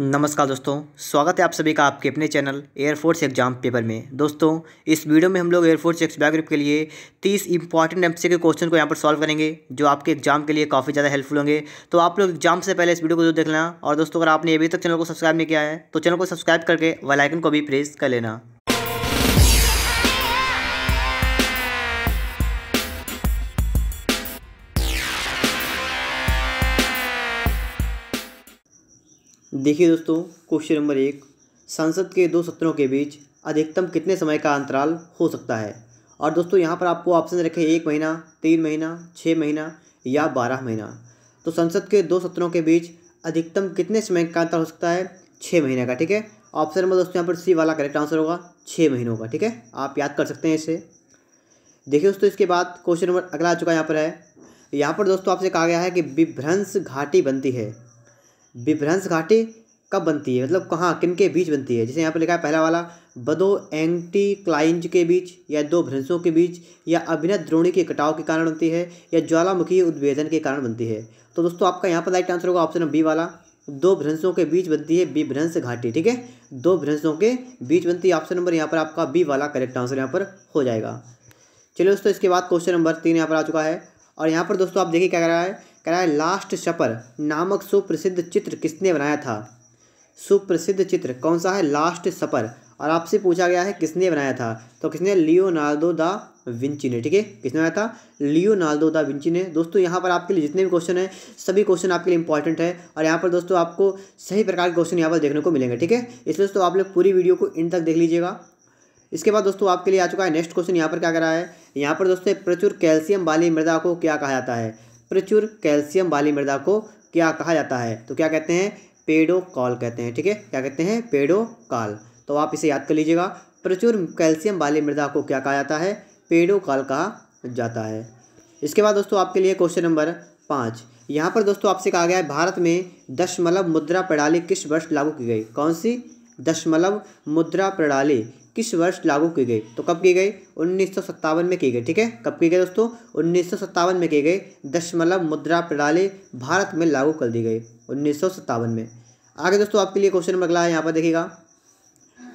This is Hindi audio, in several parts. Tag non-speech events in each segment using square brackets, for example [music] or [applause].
नमस्कार दोस्तों स्वागत है आप सभी का आपके अपने चैनल एयरफोर्स एग्जाम पेपर में दोस्तों इस वीडियो में हम लोग एयरफोर्स एक्सपा ग्रुप के लिए 30 इंपॉर्टेंट एम्स के क्वेश्चन को यहाँ पर सॉल्व करेंगे जो आपके एग्जाम के लिए काफ़ी ज़्यादा हेल्पफुल होंगे तो आप लोग एग्जाम से पहले इस वीडियो को जरूर देख लेना और दोस्तों अगर आपने अभी तक चैनल को सब्सक्राइब नहीं किया है तो चैनल को सब्सक्राइब करके वेलाइकन को भी प्रेस कर लेना देखिए दोस्तों क्वेश्चन नंबर एक संसद के दो सत्रों के बीच अधिकतम कितने समय का अंतराल हो सकता है और दोस्तों यहाँ पर आपको ऑप्शन रखे एक महीना तीन महीना छः महीना या बारह महीना तो संसद के दो सत्रों के बीच अधिकतम कितने समय का अंतर हो सकता है छः महीने का ठीक है ऑप्शन नंबर दोस्तों यहाँ पर सी वाला करेक्ट आंसर होगा छः महीनों का ठीक है आप याद कर सकते हैं इसे देखिए दोस्तों इसके बाद क्वेश्चन नंबर अगला आ चुका यहाँ पर है यहाँ पर दोस्तों आपसे कहा गया है कि विभ्रंश घाटी बनती है विभ्रंस घाटी कब बनती है मतलब कहाँ किन के बीच बनती है जैसे यहाँ पर लिखा है पहला वाला बदो एंटी क्लाइंज के बीच या दो भ्रंशों के बीच या अभिनय द्रोणी के कटाव के कारण बनती है या ज्वालामुखी उद्वेदन के कारण बनती है तो दोस्तों आपका यहाँ पर राइट आंसर होगा ऑप्शन बी वाला दो भ्रंशों के बीच बनती है विभ्रंश घाटी ठीक है दो भ्रंशों के बीच बनती है ऑप्शन नंबर यहाँ पर आपका बी वाला करेक्ट आंसर यहाँ पर हो जाएगा चलिए दोस्तों इसके बाद क्वेश्चन नंबर तीन यहाँ पर आ चुका है और यहाँ पर दोस्तों आप देखिए क्या कह रहा है कराए लास्ट सपर नामक सुप्रसिद्ध चित्र किसने बनाया था सुप्रसिद्ध चित्र कौन सा है लास्ट सपर और आपसे पूछा गया है किसने बनाया था तो किसने लियोनार्डो दा विंची ने ठीक है किसने बनाया था लियोनार्डो दा विंची ने दोस्तों यहाँ पर आपके लिए जितने भी क्वेश्चन हैं सभी क्वेश्चन आपके लिए इंपॉर्टेंट है और यहाँ पर दोस्तों आपको सही प्रकार के क्वेश्चन यहाँ पर देखने को मिलेंगे ठीक है इसलिए दोस्तों आप लोग पूरी वीडियो को इन तक देख लीजिएगा इसके बाद दोस्तों आपके लिए आ चुका है नेक्स्ट क्वेश्चन यहाँ पर क्या करा है यहाँ पर दोस्तों प्रचुर कैल्शियम वाली मृदा को क्या कहा जाता है प्रचुर कैल्शियम वाली मृदा को क्या कहा जाता है तो क्या कहते हैं पेडोकॉल कहते हैं ठीक है क्या कहते हैं पेडोकाल तो आप इसे याद कर लीजिएगा प्रचुर कैल्शियम वाली मृदा को क्या कहा जाता है पेडोकाल कहा जाता है इसके बाद दोस्तों आपके लिए क्वेश्चन नंबर पाँच यहाँ पर दोस्तों आपसे कहा गया है भारत में दशमलव मुद्रा प्रणाली किस वर्ष लागू की गई कौन सी दशमलव मुद्रा प्रणाली किस वर्ष लागू की गई तो कब की गई उन्नीस में की गई ठीक है कब की गई दोस्तों उन्नीस में की गई दशमलव मुद्रा प्रणाली भारत में लागू कर दी गई उन्नीस में आगे दोस्तों आपके लिए क्वेश्चन नंबर अगला है यहाँ पर देखिएगा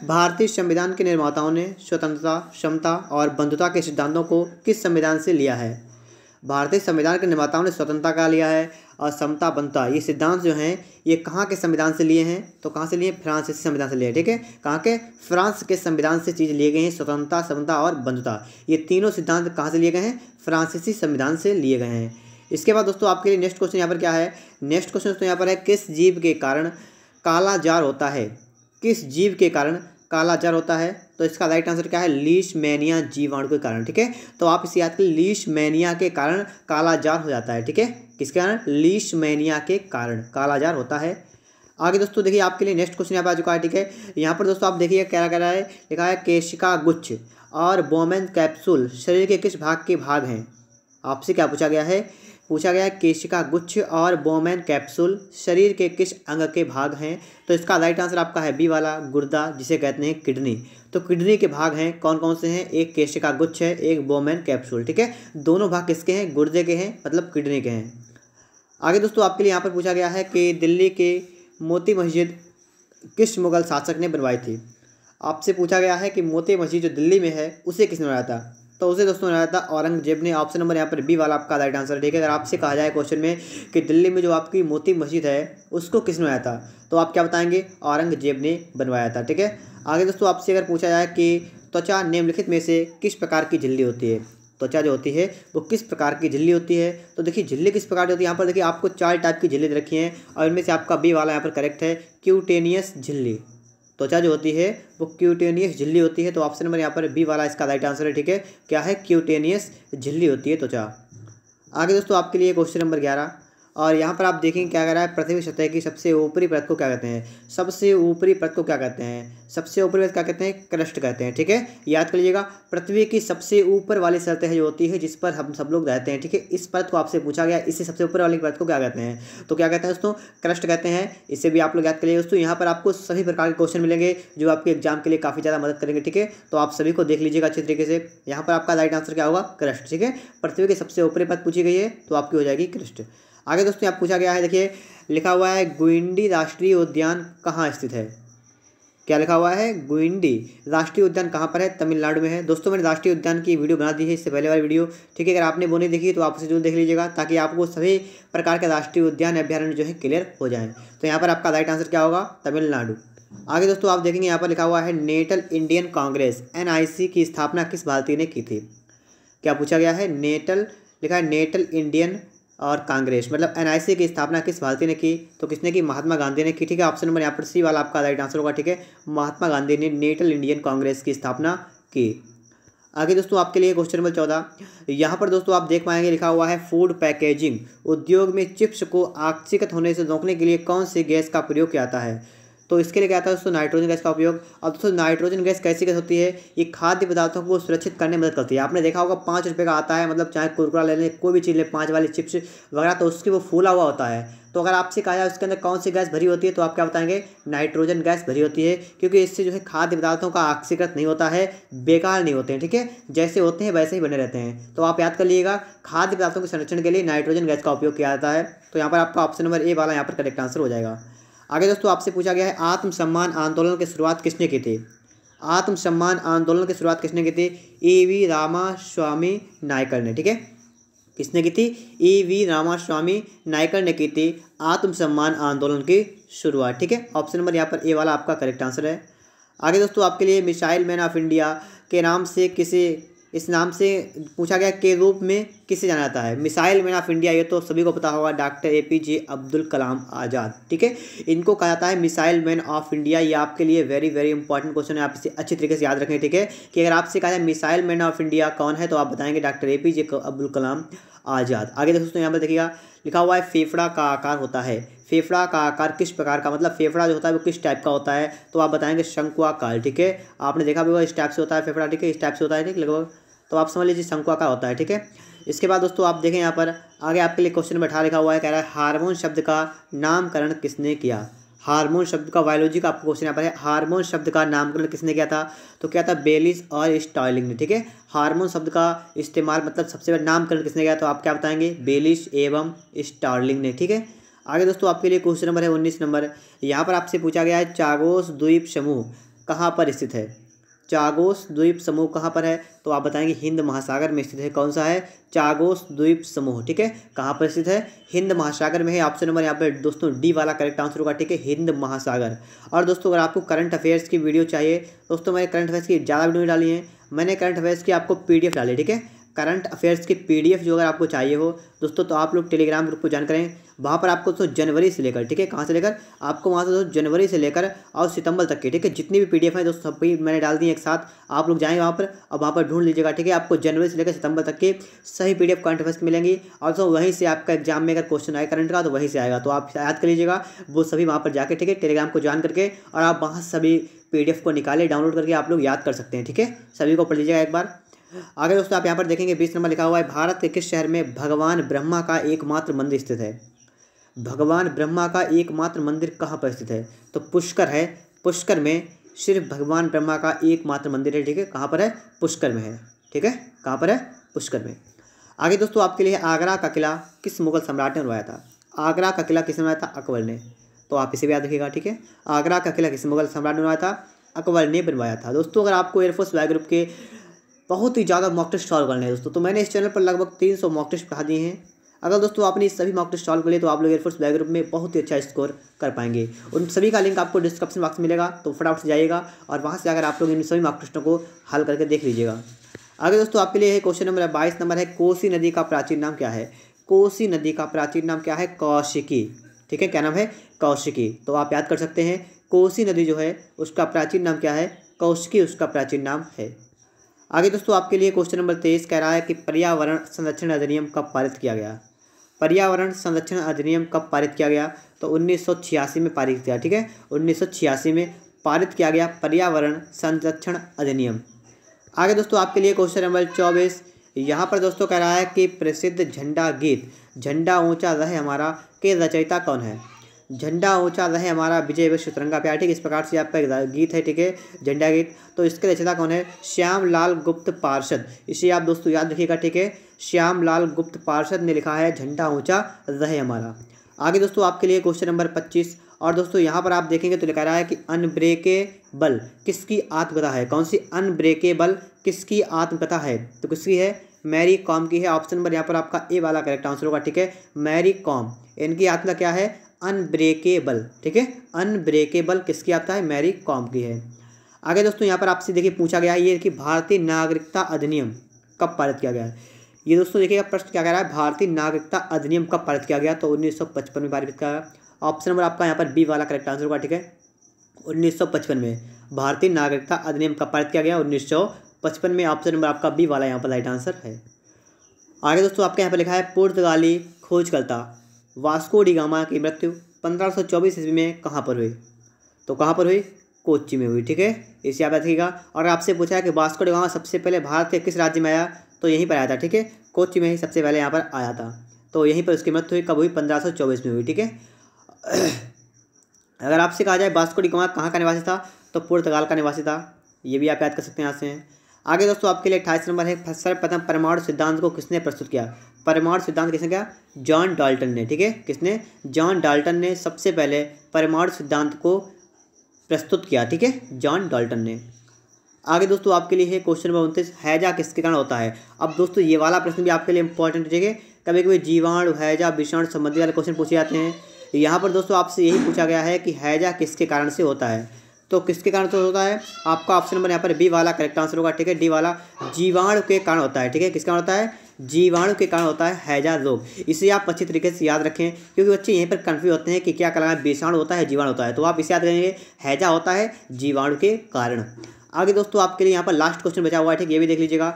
भारतीय संविधान के निर्माताओं ने स्वतंत्रता क्षमता और बंधुता के सिद्धांतों को किस संविधान से लिया है भारतीय संविधान के निर्माताओं ने स्वतंत्रता का लिया है और समता बनता ये सिद्धांत जो हैं ये कहाँ के संविधान से लिए हैं तो कहाँ से लिए फ्रांस के संविधान से लिए ठीक है कहाँ के फ्रांस के संविधान से चीज़ लिए गए हैं स्वतंत्रता समता और बंधुता ये तीनों सिद्धांत कहाँ से लिए गए हैं फ्रांसीसी संविधान से लिए गए हैं इसके बाद दोस्तों आपके लिए नेक्स्ट क्वेश्चन यहाँ पर क्या है नेक्स्ट क्वेश्चन दोस्तों यहाँ पर है किस जीव के कारण कालाजार होता है किस जीव के कारण कालाजार होता है तो इसका राइट आंसर क्या है लीशमैनिया जीवाणु के कारण ठीक है तो आप इसे याद करिए लीशमैनिया के कारण कालाजार हो जाता है ठीक है किसके कारण लीशमैनिया के कारण कालाजार होता है आगे दोस्तों देखिए आपके लिए नेक्स्ट क्वेश्चन यहाँ पर आ चुका है ठीक है यहाँ पर दोस्तों आप देखिए क्या कह रहा है लिखा है केशिका गुच्छ और बोमेन कैप्सूल शरीर के किस भाग के भाग हैं आपसे क्या पूछा गया है पूछा गया है केशिका गुच्छ और बोमैन कैप्सूल शरीर के किस अंग के भाग हैं तो इसका राइट आंसर आपका है बी वाला गुर्दा जिसे कहते हैं किडनी तो किडनी के भाग हैं कौन कौन से हैं एक केशिका गुच्छ है एक बोमैन कैप्सूल ठीक है दोनों भाग किसके हैं गुर्दे के हैं मतलब किडनी के हैं आगे दोस्तों आपके लिए यहाँ पर पूछा गया है कि दिल्ली के मोती मस्जिद किस मुगल शासक ने बनवाई थी आपसे पूछा गया है कि मोती मस्जिद जो दिल्ली में है उसे किसने बनाया था तो उसे दोस्तों बनाया था औरंगजेब ने ऑप्शन नंबर यहाँ पर बी वाला आपका राइट आंसर ठीक है अगर आपसे कहा जाए क्वेश्चन में कि दिल्ली में जो आपकी मोती मस्जिद है उसको किसने बनाया था तो आप क्या बताएंगे औरंगजेब ने बनवाया था ठीक है आगे दोस्तों आपसे अगर पूछा जाए कि त्वचा निम्नलिखित में से किस प्रकार की झिल्ली होती है त्वचा जो होती है वो किस प्रकार की झिल्ली होती है तो देखिए झिल्ली किस प्रकार की होती है यहाँ पर देखिए आपको चार टाइप की झिल्ली रखी है और इनमें से आपका बी वाला यहाँ पर करेक्ट है क्यूटेनियस झिल्ली त्वचा जो होती है वो क्यूटेनियस झिल्ली होती है तो ऑप्शन नंबर यहाँ पर बी वाला इसका राइट आंसर है ठीक है क्या है क्यूटेनियस झिल्ली होती है त्वचा आगे दोस्तों आपके लिए क्वेश्चन नंबर ग्यारह और यहाँ पर आप देखेंगे क्या कह रहा है पृथ्वी सतह की सबसे ऊपरी परत को क्या कहते हैं सबसे ऊपरी परत को क्या कहते हैं सबसे ऊपरी परत क्या कहते हैं क्रस्ट कहते हैं ठीक है याद कर लीजिएगा पृथ्वी की सबसे ऊपर वाली सतह जो होती है जिस पर हम सब लोग रहते हैं ठीक है इस परत को आपसे पूछा गया इससे सबसे ऊपर वाली परत को क्या कहते हैं तो क्या कहते हैं दोस्तों क्रस्ट कहते हैं इससे भी आप लोग याद करिए दोस्तों यहाँ पर आपको सभी प्रकार के क्वेश्चन मिलेंगे जो आपके एग्जाम के लिए काफ़ी ज़्यादा मदद करेंगे ठीक है तो आप सभी को देख लीजिएगा अच्छे तरीके से यहाँ पर आपका राइट आंसर क्या होगा क्रस्ट ठीक है पृथ्वी के सबसे ऊपरी परत पूछी गई है तो आपकी हो जाएगी क्रस्ट आगे दोस्तों यहाँ पूछा गया है देखिए लिखा हुआ है गुइंडी राष्ट्रीय उद्यान कहाँ स्थित है क्या लिखा हुआ है गुइंडी राष्ट्रीय उद्यान कहाँ पर है तमिलनाडु में है दोस्तों मैंने राष्ट्रीय उद्यान की वीडियो बना दी है इससे पहले वाली वीडियो ठीक है अगर आपने वो नहीं देखी तो आप उसे जरूर देख लीजिएगा ताकि आपको सभी प्रकार के राष्ट्रीय उद्यान अभ्यारण्य जो है क्लियर हो जाए तो यहाँ पर आपका राइट आंसर क्या होगा तमिलनाडु आगे दोस्तों आप देखेंगे यहाँ पर लिखा हुआ है नेटल इंडियन कांग्रेस एन की स्थापना किस भारतीय ने की थी क्या पूछा गया है नेटल लिखा है नेटल इंडियन और कांग्रेस मतलब एनआईसी की स्थापना किस भारतीय ने की तो किसने की महात्मा गांधी ने की ठीक है ऑप्शन नंबर यहाँ पर सी वाला आपका राइट आंसर होगा ठीक है महात्मा गांधी ने नेटल इंडियन कांग्रेस की स्थापना की आगे दोस्तों आपके लिए क्वेश्चन नंबर चौदह यहाँ पर दोस्तों आप देख पाएंगे लिखा हुआ है फूड पैकेजिंग उद्योग में चिप्स को आक्षिकत होने से रोकने के लिए कौन सी गैस का प्रयोग किया जाता है तो इसके लिए क्या था दोस्तों नाइट्रोजन गैस का उपयोग अब दोस्तों नाइट्रोजन गैस कैसी गैस होती है ये खाद्य पदार्थों को सुरक्षित करने में मदद करती है आपने देखा होगा पाँच रुपये का आता है मतलब चाहे कुरकुरा ले लें कोई भी चीज़ लें पाँच वाली चिप्स वगैरह तो उसकी वो फूला हुआ होता है तो अगर आपसे कहा जाए उसके अंदर कौन सी गैस भरी होती है तो आप क्या बताएंगे नाइट्रोजन गैस भरी होती है क्योंकि इससे जो है खाद्य पदार्थों का आक्सीकृत नहीं होता है बेकार नहीं होते हैं ठीक है जैसे होते हैं वैसे ही बने रहते हैं तो आप याद कर लीजिएगा खाद्य पदार्थों के संरक्षण के लिए नाइट्रोजन गैस का उपयोग किया जाता है तो यहाँ पर आपका ऑप्शन नंबर ए वाला यहाँ पर करेक्ट आंसर हो जाएगा आगे दोस्तों आपसे पूछा गया है आत्मसम्मान आंदोलन की शुरुआत किसने की थी आत्मसम्मान आंदोलन की शुरुआत किसने की थी A V Ramaswamy Naicker ने ठीक है किसने की थी A V Ramaswamy Naicker ने की थी आत्मसम्मान आंदोलन की शुरुआत ठीक है ऑप्शन नंबर यहाँ पर ए वाला आपका करेक्ट आंसर है आगे दोस्तों आपके लिए मिसाइल मैन ऑफ इंडिया के नाम से किसे इस नाम से पूछा गया के रूप में किसे जाना जाता है मिसाइल मैन ऑफ इंडिया ये तो सभी को पता होगा doctor A P J Abdul Kalam Azad ठीक है इनको कहा जाता है मिसाइल मैन ऑफ इंडिया ये आपके लिए वेरी वेरी इंपॉर्टेंट क्वेश्चन है आप इसे अच्छे तरीके से याद रखें ठीक है कि अगर आपसे कहा जाए मिसाइल मैन ऑफ इंडिया कौन है तो आप बताएंगे doctor A P J Abdul Kalam Azad आगे दोस्तों यहाँ पर देखिएगा लिखा हुआ है फेफड़ा का आकार होता है फेफड़ा का आकार किस प्रकार का मतलब फेफड़ा जो होता है वो किस टाइप का होता है तो आप बताएंगे शंकुआकार ठीक है आपने देखा भी वो इस टाइप से होता है फेफड़ा ठीक है इस टाइप से होता है ठीक लगभग तो आप समझ लीजिए शंकुआकार होता है ठीक है इसके बाद दोस्तों आप देखें यहाँ पर आगे आपके लिए क्वेश्चन बैठा लिखा हुआ है कह रहा है हारमोन शब्द का नामकरण किसने किया हार्मोन शब्द का बायोलॉजी का आपको क्वेश्चन यहाँ पर है हार्मोन शब्द का नामकरण किसने किया था तो क्या था बेलिस और स्टॉलिंग ने ठीक है हार्मोन शब्द का इस्तेमाल मतलब सबसे पहले नामकरण किसने किया तो आप क्या बताएंगे बेलिस एवं स्टॉलिंग ने ठीक है आगे दोस्तों आपके लिए क्वेश्चन नंबर है उन्नीस नंबर यहाँ पर आपसे पूछा गया है चागोस द्वीप समूह कहाँ पर स्थित है चागोस द्वीप समूह कहाँ पर है तो आप बताएंगे हिंद महासागर में स्थित है कौन सा है चागोस द्वीप समूह ठीक है कहाँ पर स्थित है हिंद महासागर में है ऑप्शन नंबर यहाँ पर दोस्तों डी वाला करेक्ट आंसर होगा ठीक है हिंद महासागर और दोस्तों अगर आपको करंट अफेयर्स की वीडियो चाहिए दोस्तों मैंने करंट अफेयर्स की ज़्यादा वीडियो डाली है मैंने करंट अफेयर्स की आपको पी डाली ठीक है करंट अफेयर्स के पीडीएफ जो अगर आपको चाहिए हो दोस्तों तो आप लोग टेलीग्राम ग्रुप को ज्वाइन करें वहाँ पर आपको दोस्तों जनवरी से लेकर ठीक है कहाँ से लेकर आपको वहाँ से दोस्तों जनवरी से लेकर और सितंबर तक की ठीक है जितनी भी पीडीएफ है दोस्तों सभी मैंने डाल दी एक साथ आप लोग जाएँ वहाँ पर और वहाँ पर ढूंढ लीजिएगा ठीक है आपको जनवरी से लेकर सितंबर तक की सही पी डी करंट अफेयर्स मिलेंगी और दोस्तों वहीं से आपका एग्जाम में अगर क्वेश्चन आए करंट का तो वहीं से आएगा तो आप याद कर लीजिएगा वो सभी वहाँ पर जाकर ठीक है टेलीग्राम को ज्वाइन करके और आप वहाँ सभी पी को निकाले डाउनलोड करके आप लोग याद कर सकते हैं ठीक है सभी को पढ़ लीजिएगा एक बार आगे दोस्तों आप यहाँ पर देखेंगे बीस नंबर लिखा हुआ है भारत के किस शहर में भगवान ब्रह्मा का एकमात्र मंदिर स्थित है भगवान ब्रह्मा का एकमात्र मंदिर कहाँ पर स्थित है तो पुष्कर है पुष्कर में सिर्फ भगवान ब्रह्मा का एकमात्र मंदिर है ठीक है कहाँ पर है पुष्कर में है ठीक है कहाँ पर है पुष्कर में आगे दोस्तों आपके लिए आगरा का किला किस मुगल सम्राट ने बनवाया था आगरा का किला किसने बनाया था अकबर ने तो आप इसे भी याद रखिएगा ठीक है आगरा का किला किस मुगल सम्राट ने बनवाया था अकबर ने बनवाया था दोस्तों अगर आपको एयरफोर्स वाई ग्रुप के बहुत ही ज़्यादा मॉक टेस्ट सॉल्व करने हैं दोस्तों तो मैंने इस चैनल पर लगभग तीन सौ मॉक टेस्ट पढ़ा दिए हैं अगर दोस्तों आपने इस सभी मॉक टेस्ट सॉल्व कर लिए तो आप लोग एयरफोर्स बैग ग्रुप में बहुत ही अच्छा स्कोर कर पाएंगे उन सभी का लिंक आपको डिस्क्रिप्शन बॉक्स मिलेगा तो फटाफट से जाइएगा और वहाँ से अगर आप लोग इन सभी मॉक टेस्टों को हल करके देख लीजिएगा आगे दोस्तों आपके लिए क्वेश्चन नंबर बाईस नंबर है कोसी नदी का प्राचीन नाम क्या है कोसी नदी का प्राचीन नाम क्या है कौशिकी ठीक है क्या नाम है कौशिकी तो आप याद कर सकते हैं कोसी नदी जो है उसका प्राचीन नाम क्या है कौशिकी उसका प्राचीन नाम है आगे दोस्तों आपके लिए क्वेश्चन नंबर तेईस कह रहा है कि पर्यावरण संरक्षण अधिनियम कब पारित किया गया पर्यावरण संरक्षण अधिनियम कब पारित किया गया तो उन्नीस में पारित किया ठीक है उन्नीस में पारित किया गया पर्यावरण संरक्षण अधिनियम आगे दोस्तों आपके लिए क्वेश्चन नंबर चौबीस यहाँ पर दोस्तों कह रहा है कि प्रसिद्ध झंडा गीत झंडा ऊंचा रहे हमारा के रचयिता कौन है झंडा ऊंचा रहे हमारा विजय विश्व तिरंगा प्यार ठीक इस प्रकार से आपका एक गीत है ठीक है झंडा गीत तो इसके रचना कौन है श्याम लाल गुप्त पार्षद इसे आप दोस्तों याद रखिएगा ठीक है श्याम लाल गुप्त पार्षद ने लिखा है झंडा ऊंचा रहे हमारा आगे दोस्तों आपके लिए क्वेश्चन नंबर पच्चीस और दोस्तों यहाँ पर आप देखेंगे तो लिखा रहा है कि अनब्रेकेबल किसकी आत्मकथा है कौन सी अनब्रेकेबल किसकी आत्मकथा है तो किसकी है मैरी कॉम की है ऑप्शन नंबर यहाँ पर आपका ए वाला करेक्ट आंसर होगा ठीक है मैरी कॉम इनकी आत्मा क्या है अनब्रेकेबल ठीक है अनब्रेकेबल किसकी आता है मैरी कॉम की है आगे दोस्तों यहाँ पर आपसे देखिए पूछा गया है ये कि भारतीय नागरिकता अधिनियम कब पारित किया गया है ये दोस्तों देखिएगा प्रश्न क्या कह रहा है भारतीय नागरिकता अधिनियम कब पारित किया गया तो उन्नीस में पारित किया गया ऑप्शन नंबर आपका यहाँ पर बी वाला करेक्ट आंसर होगा ठीक है उन्नीस में भारतीय नागरिकता अधिनियम कब पारित किया गया उन्नीस पचपन में ऑप्शन नंबर आपका बी वाला यहाँ पर राइट आंसर है आगे दोस्तों आपके यहाँ पर लिखा है पुर्तगाली खोजकर्ता वास्को डिगामा की मृत्यु 1524 ईस्वी में कहाँ पर हुई तो कहाँ पर हुई कोच्चि में हुई ठीक है इसे याद रखिएगा और आपसे पूछा है कि वास्को डिगामा सबसे पहले भारत के किस राज्य में आया तो यहीं पर आया था ठीक है कोच्चि में ही सबसे पहले यहाँ पर आया था तो यहीं पर उसकी मृत्यु हुई कब हुई पंद्रह में हुई ठीक है [clears throat] अगर आपसे कहा जाए वास्को डिगामा कहाँ का निवासी था तो पुर्तगाल का निवासी था ये भी आप याद कर सकते हैं यहाँ से आगे दोस्तों आपके लिए अट्ठाईस नंबर है सर्वप्रथम परमाणु सिद्धांत को किसने प्रस्तुत किया परमाणु सिद्धांत किसने किया जॉन डाल्टन ने ठीक है किसने जॉन डाल्टन ने सबसे पहले परमाणु सिद्धांत को प्रस्तुत किया ठीक है जॉन डाल्टन ने आगे दोस्तों आपके लिए है क्वेश्चन नंबर उनतीस हैजा किसके कारण होता है अब दोस्तों ये वाला प्रश्न भी आपके लिए इंपॉर्टेंट हो है कभी कभी जीवाणु हैजा विषाणु संबंधी वाले क्वेश्चन पूछे जाते हैं यहाँ पर दोस्तों आपसे यही पूछा गया है कि हैजा किसके कारण से होता है तो किसके कारण दोस्त होता है आपका ऑप्शन नंबर यहाँ पर बी वाला करेक्ट आंसर होगा ठीक है डी वाला जीवाणु के कारण होता है ठीक है कारण होता है जीवाणु के कारण होता है हैजा रोग इसे आप अच्छी तरीके से याद रखें क्योंकि बच्चे यहीं पर कन्फ्यूज होते हैं कि क्या है विषाणु होता है जीवाणु होता है तो आप इसे याद करेंगे हैजा होता है जीवाणु के कारण आगे दोस्तों आपके लिए यहाँ पर लास्ट क्वेश्चन बचा हुआ है ठीक ये भी देख लीजिएगा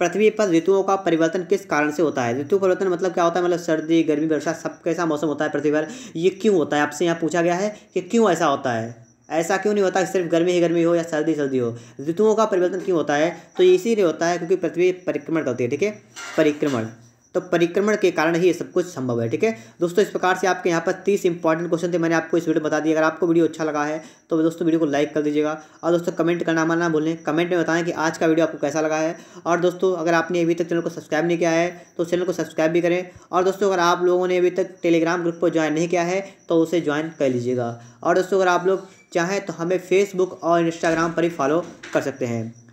पृथ्वी पर ऋतुओं का परिवर्तन किस कारण से होता है ऋतु परिवर्तन मतलब क्या होता है मतलब सर्दी गर्मी वर्षा सब कैसा मौसम होता है पृथ्वी पर ये क्यों होता है आपसे यहाँ पूछा गया है कि क्यों ऐसा होता है ऐसा क्यों नहीं होता कि सिर्फ गर्मी ही गर्मी हो या सर्दी सर्दी हो ऋतुओं का परिवर्तन क्यों होता है तो इसीलिए होता है क्योंकि पृथ्वी परिक्रमण करती है ठीक है परिक्रमण तो परिक्रमण के कारण ही ये सब कुछ संभव है ठीक है दोस्तों इस प्रकार से आपके यहाँ पर तीस इंपॉर्टेंट क्वेश्चन थे मैंने आपको इस वीडियो बता दिया अगर आपको वीडियो अच्छा लगा है तो दोस्तों वीडियो को लाइक कर दीजिएगा और दोस्तों कमेंट करना माना भूलें कमेंट में बताएं कि आज का वीडियो आपको कैसा लगा है और दोस्तों अगर आपने अभी तक चैनल को सब्सक्राइब नहीं किया है तो चैनल को सब्सक्राइब भी करें और दोस्तों अगर आप लोगों ने अभी तक टेलीग्राम ग्रुप को ज्वाइन नहीं किया है तो उसे ज्वाइन कर लीजिएगा और दोस्तों अगर आप लोग चाहें तो हमें फेसबुक और इंस्टाग्राम पर ही फॉलो कर सकते हैं